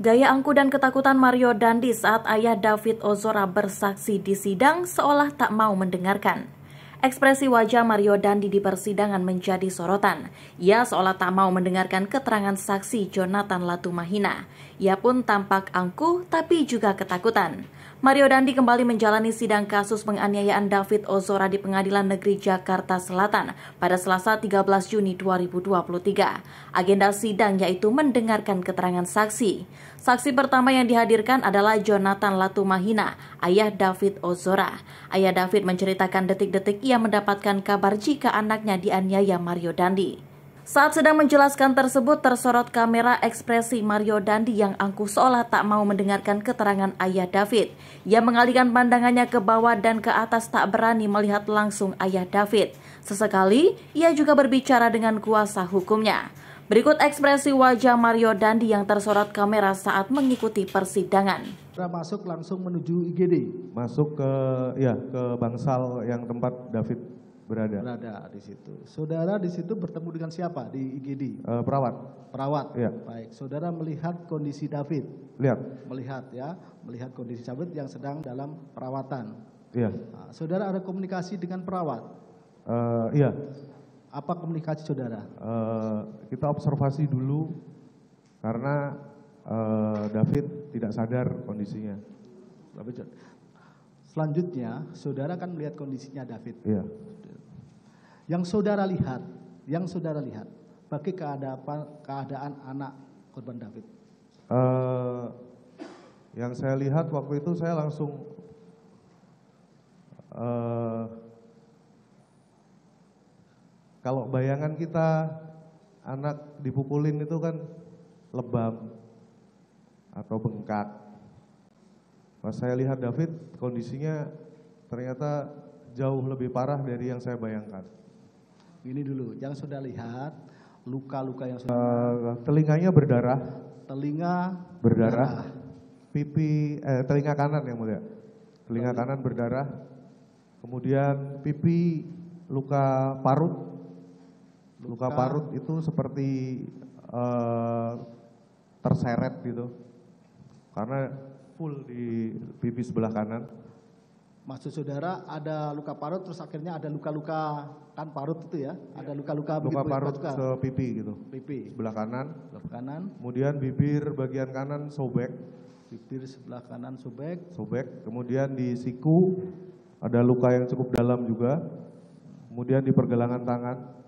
Gaya angku dan ketakutan Mario Dandi saat ayah David Ozora bersaksi di sidang seolah tak mau mendengarkan. Ekspresi wajah Mario Dandi di persidangan menjadi sorotan. Ia seolah tak mau mendengarkan keterangan saksi Jonathan Latumahina. Ia pun tampak angkuh tapi juga ketakutan. Mario Dandi kembali menjalani sidang kasus penganiayaan David Ozora di Pengadilan Negeri Jakarta Selatan pada Selasa 13 Juni 2023. Agenda sidang yaitu mendengarkan keterangan saksi. Saksi pertama yang dihadirkan adalah Jonathan Latumahina, ayah David Ozora. Ayah David menceritakan detik-detik ia mendapatkan kabar jika anaknya dianiaya Mario Dandi. Saat sedang menjelaskan tersebut, tersorot kamera ekspresi Mario Dandi yang angkuh seolah tak mau mendengarkan keterangan ayah David. Ia mengalihkan pandangannya ke bawah dan ke atas tak berani melihat langsung ayah David. Sesekali, ia juga berbicara dengan kuasa hukumnya. Berikut ekspresi wajah Mario Dandi yang tersorot kamera saat mengikuti persidangan. masuk langsung menuju IGD. Masuk ke ya ke bangsal yang tempat David berada. Berada di situ. Saudara di situ bertemu dengan siapa di IGD? E, eh, perawat. Perawat. Ya. Baik. Saudara melihat kondisi David. Lihat. Melihat ya, melihat kondisi David yang sedang dalam perawatan. Iya. Nah, saudara ada komunikasi dengan perawat? E, iya. Apa komunikasi saudara? E, kita observasi dulu karena e, David tidak sadar kondisinya. Selanjutnya, saudara akan melihat kondisinya David. Iya yang saudara lihat, yang saudara lihat, bagi keadaan keadaan anak korban David. Uh, yang saya lihat waktu itu saya langsung uh, kalau bayangan kita anak dipukulin itu kan lebam atau bengkak. Pas saya lihat David kondisinya ternyata jauh lebih parah dari yang saya bayangkan. Ini dulu, yang sudah lihat luka-luka yang sudah uh, telinganya berdarah. Telinga berdarah. berdarah. Pipi eh, telinga kanan yang mulia. Telinga kanan berdarah. Kemudian pipi luka parut. Luka, luka parut itu seperti uh, terseret gitu. Karena full di pipi sebelah kanan. Maksud saudara ada luka parut terus akhirnya ada luka-luka kan parut itu ya, ya. ada luka-luka luka, -luka, ya, parut luka. ke pipi gitu. Pipi. Sebelah kanan. Sebelah kanan. Kemudian bibir bagian kanan sobek. Bibir sebelah kanan sobek. Sobek. Kemudian di siku ada luka yang cukup dalam juga. Kemudian di pergelangan tangan